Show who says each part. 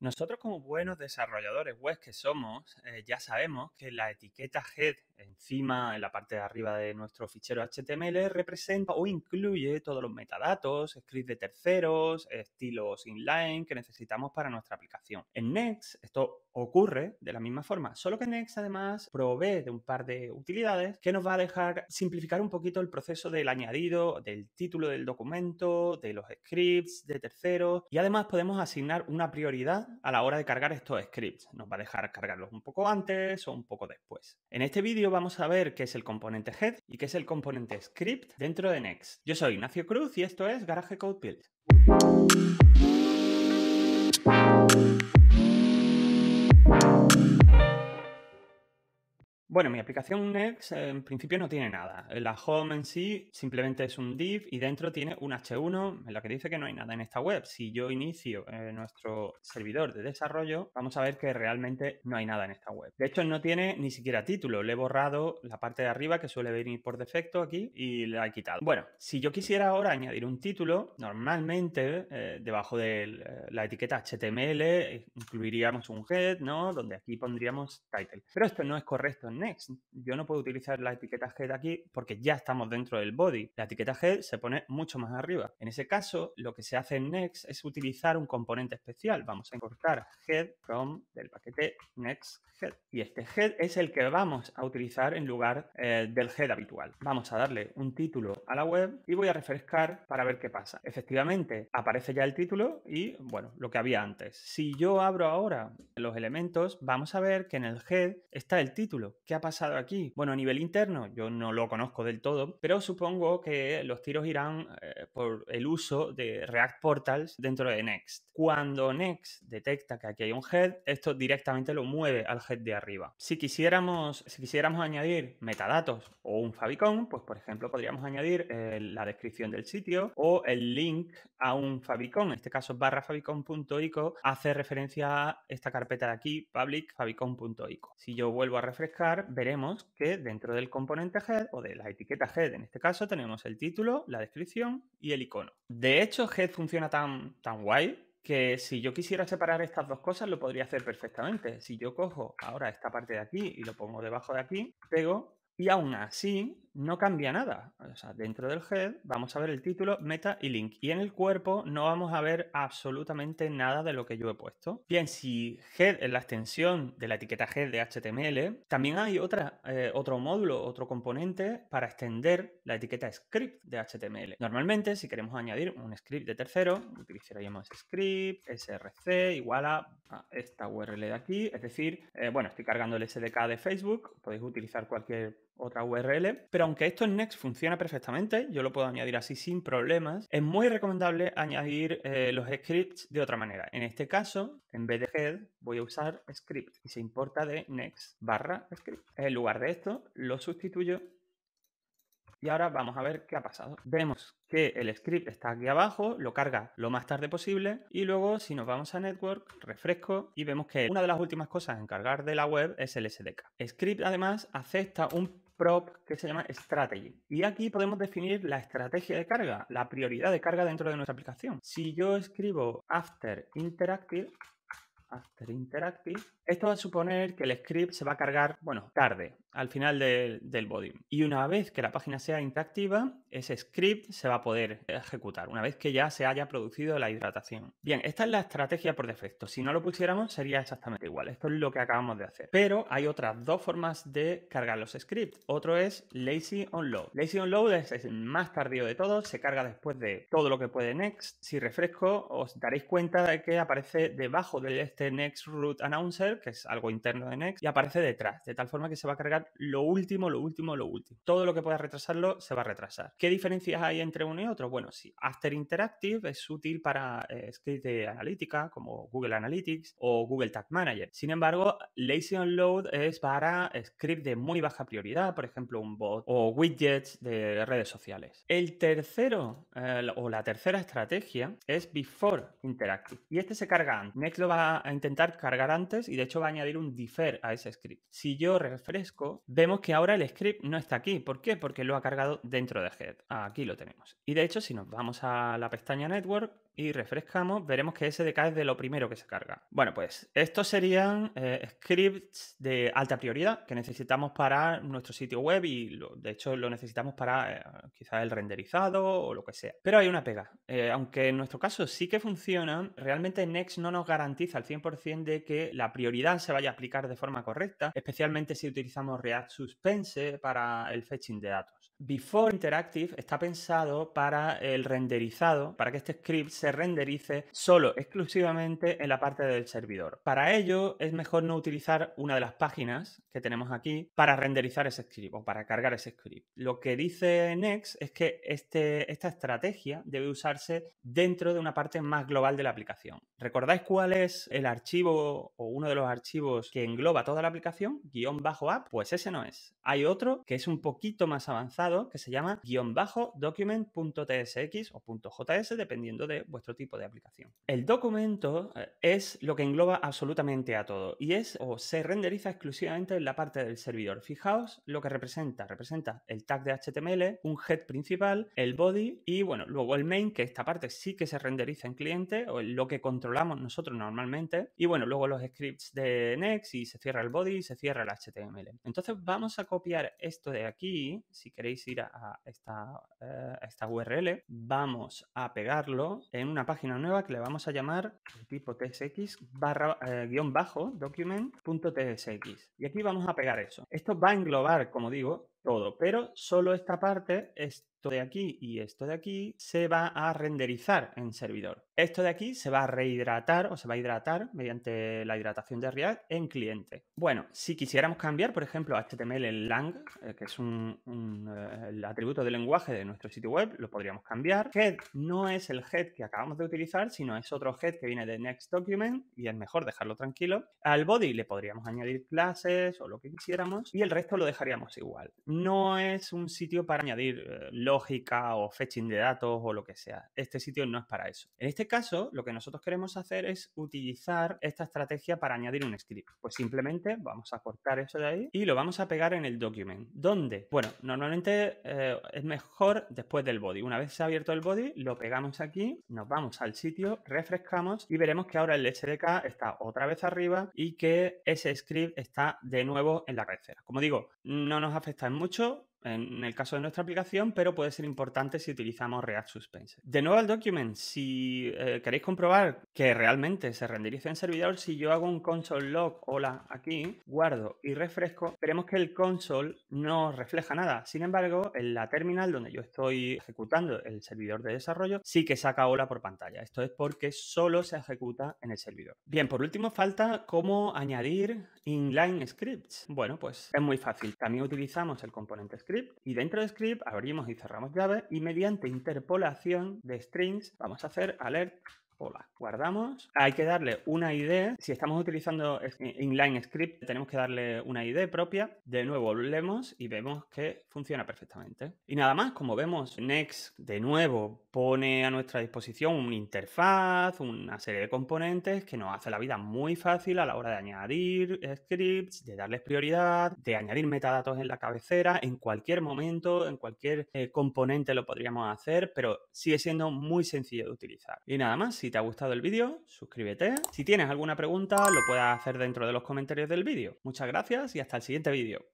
Speaker 1: Nosotros como buenos desarrolladores web pues, que somos, eh, ya sabemos que la etiqueta head encima, en la parte de arriba de nuestro fichero HTML, representa o incluye todos los metadatos, scripts de terceros, estilos inline que necesitamos para nuestra aplicación. En Next, esto ocurre de la misma forma, solo que Next además provee de un par de utilidades que nos va a dejar simplificar un poquito el proceso del añadido, del título del documento, de los scripts, de terceros y además podemos asignar una prioridad a la hora de cargar estos scripts. Nos va a dejar cargarlos un poco antes o un poco después. En este vídeo vamos a ver qué es el componente head y qué es el componente script dentro de Next. Yo soy Ignacio Cruz y esto es Garage Code Build. Bueno, mi aplicación Next en principio no tiene nada. La home en sí simplemente es un div y dentro tiene un h1 en la que dice que no hay nada en esta web. Si yo inicio eh, nuestro servidor de desarrollo, vamos a ver que realmente no hay nada en esta web. De hecho, no tiene ni siquiera título. Le he borrado la parte de arriba que suele venir por defecto aquí y la he quitado. Bueno, si yo quisiera ahora añadir un título, normalmente eh, debajo de eh, la etiqueta HTML incluiríamos un head, ¿no? Donde aquí pondríamos title. Pero esto no es correcto Next. Yo no puedo utilizar la etiqueta head aquí porque ya estamos dentro del body. La etiqueta head se pone mucho más arriba. En ese caso, lo que se hace en Next es utilizar un componente especial. Vamos a importar head from del paquete Next Head. Y este head es el que vamos a utilizar en lugar eh, del head habitual. Vamos a darle un título a la web y voy a refrescar para ver qué pasa. Efectivamente, aparece ya el título y, bueno, lo que había antes. Si yo abro ahora los elementos, vamos a ver que en el head está el título, ¿Qué ha pasado aquí? Bueno, a nivel interno yo no lo conozco del todo, pero supongo que los tiros irán eh, por el uso de React Portals dentro de Next. Cuando Next detecta que aquí hay un head, esto directamente lo mueve al head de arriba. Si quisiéramos, si quisiéramos añadir metadatos o un favicon, pues por ejemplo podríamos añadir eh, la descripción del sitio o el link a un favicon. En este caso barra favicon.ico hace referencia a esta carpeta de aquí, public favicon.ico. Si yo vuelvo a refrescar, veremos que dentro del componente head o de la etiqueta head, en este caso, tenemos el título, la descripción y el icono. De hecho, head funciona tan, tan guay que si yo quisiera separar estas dos cosas lo podría hacer perfectamente. Si yo cojo ahora esta parte de aquí y lo pongo debajo de aquí, pego y aún así no cambia nada. O sea, dentro del head vamos a ver el título, meta y link. Y en el cuerpo no vamos a ver absolutamente nada de lo que yo he puesto. Bien, si head es la extensión de la etiqueta head de HTML, también hay otra, eh, otro módulo, otro componente para extender la etiqueta script de HTML. Normalmente, si queremos añadir un script de tercero, utilizaríamos script, src, igual a, esta URL de aquí. Es decir, eh, bueno, estoy cargando el SDK de Facebook, podéis utilizar cualquier otra URL. Pero aunque esto en Next funciona perfectamente, yo lo puedo añadir así sin problemas, es muy recomendable añadir eh, los scripts de otra manera. En este caso, en vez de head, voy a usar script y se importa de next barra script. En lugar de esto, lo sustituyo y ahora vamos a ver qué ha pasado. Vemos que el script está aquí abajo, lo carga lo más tarde posible y luego si nos vamos a Network, refresco y vemos que una de las últimas cosas en cargar de la web es el SDK. Script además acepta un prop que se llama strategy. Y aquí podemos definir la estrategia de carga, la prioridad de carga dentro de nuestra aplicación. Si yo escribo after interactive, After Interactive. Esto va a suponer que el script se va a cargar, bueno, tarde, al final del body. Y una vez que la página sea interactiva, ese script se va a poder ejecutar, una vez que ya se haya producido la hidratación. Bien, esta es la estrategia por defecto. Si no lo pusiéramos, sería exactamente igual. Esto es lo que acabamos de hacer. Pero hay otras dos formas de cargar los scripts. Otro es lazy on load. Lazy on load es el más tardío de todos, se carga después de todo lo que puede next. Si refresco, os daréis cuenta de que aparece debajo del este Next Root Announcer, que es algo interno de Next, y aparece detrás, de tal forma que se va a cargar lo último, lo último, lo último. Todo lo que pueda retrasarlo se va a retrasar. ¿Qué diferencias hay entre uno y otro? Bueno, sí, After Interactive es útil para eh, script de analítica, como Google Analytics o Google Tag Manager. Sin embargo, Lazy Unload es para script de muy baja prioridad, por ejemplo, un bot o widgets de redes sociales. El tercero eh, o la tercera estrategia es Before Interactive. Y este se carga Next lo va a a intentar cargar antes y de hecho va a añadir un defer a ese script. Si yo refresco, vemos que ahora el script no está aquí. ¿Por qué? Porque lo ha cargado dentro de head. Aquí lo tenemos. Y de hecho, si nos vamos a la pestaña network, y refrescamos, veremos que ese SDK es de lo primero que se carga. Bueno, pues estos serían eh, scripts de alta prioridad que necesitamos para nuestro sitio web y lo, de hecho lo necesitamos para eh, quizás el renderizado o lo que sea. Pero hay una pega. Eh, aunque en nuestro caso sí que funcionan, realmente Next no nos garantiza al 100% de que la prioridad se vaya a aplicar de forma correcta, especialmente si utilizamos React Suspense para el fetching de datos. Before Interactive está pensado para el renderizado, para que este script se renderice solo exclusivamente en la parte del servidor. Para ello es mejor no utilizar una de las páginas que tenemos aquí para renderizar ese script o para cargar ese script. Lo que dice Next es que este, esta estrategia debe usarse dentro de una parte más global de la aplicación. ¿Recordáis cuál es el archivo o uno de los archivos que engloba toda la aplicación? Guión bajo app. Pues ese no es. Hay otro que es un poquito más avanzado que se llama guión bajo document.tsx o .js dependiendo de tipo de aplicación. El documento eh, es lo que engloba absolutamente a todo y es o se renderiza exclusivamente en la parte del servidor. Fijaos lo que representa. Representa el tag de HTML, un head principal, el body y bueno, luego el main, que esta parte sí que se renderiza en cliente o lo que controlamos nosotros normalmente. Y bueno, luego los scripts de Next y se cierra el body y se cierra el HTML. Entonces vamos a copiar esto de aquí. Si queréis ir a esta, a esta eh, URL, vamos a pegarlo en una página nueva que le vamos a llamar tipo tsx barra eh, guión bajo document.tsx. Y aquí vamos a pegar eso. Esto va a englobar, como digo, todo, pero solo esta parte es esto de aquí y esto de aquí se va a renderizar en servidor. Esto de aquí se va a rehidratar o se va a hidratar mediante la hidratación de React en cliente. Bueno, si quisiéramos cambiar, por ejemplo, HTML en lang, eh, que es un, eh, atributo de lenguaje de nuestro sitio web, lo podríamos cambiar. Head no es el head que acabamos de utilizar, sino es otro head que viene de Next Document y es mejor dejarlo tranquilo. Al body le podríamos añadir clases o lo que quisiéramos y el resto lo dejaríamos igual. No es un sitio para añadir eh, lógica o fetching de datos o lo que sea. Este sitio no es para eso. En este caso, lo que nosotros queremos hacer es utilizar esta estrategia para añadir un script. Pues simplemente vamos a cortar eso de ahí y lo vamos a pegar en el document. ¿Dónde? Bueno, normalmente eh, es mejor después del body. Una vez se ha abierto el body, lo pegamos aquí, nos vamos al sitio, refrescamos y veremos que ahora el SDK está otra vez arriba y que ese script está de nuevo en la cabecera. Como digo, no nos afecta en mucho, en el caso de nuestra aplicación, pero puede ser importante si utilizamos React Suspense. De nuevo al document, si eh, queréis comprobar que realmente se renderiza en servidor, si yo hago un console log, hola, aquí, guardo y refresco, veremos que el console no refleja nada. Sin embargo, en la terminal donde yo estoy ejecutando el servidor de desarrollo, sí que saca hola por pantalla. Esto es porque solo se ejecuta en el servidor. Bien, por último, falta cómo añadir inline scripts. Bueno, pues es muy fácil. También utilizamos el componente script y dentro de script abrimos y cerramos llaves y mediante interpolación de strings vamos a hacer alert hola. Guardamos. Hay que darle una ID. Si estamos utilizando eh, inline script, tenemos que darle una ID propia. De nuevo, leemos y vemos que funciona perfectamente. Y nada más, como vemos, Next de nuevo pone a nuestra disposición una interfaz, una serie de componentes que nos hace la vida muy fácil a la hora de añadir scripts, de darles prioridad, de añadir metadatos en la cabecera. En cualquier momento, en cualquier eh, componente lo podríamos hacer, pero sigue siendo muy sencillo de utilizar. Y nada más, si si te ha gustado el vídeo, suscríbete. Si tienes alguna pregunta, lo puedes hacer dentro de los comentarios del vídeo. Muchas gracias y hasta el siguiente vídeo.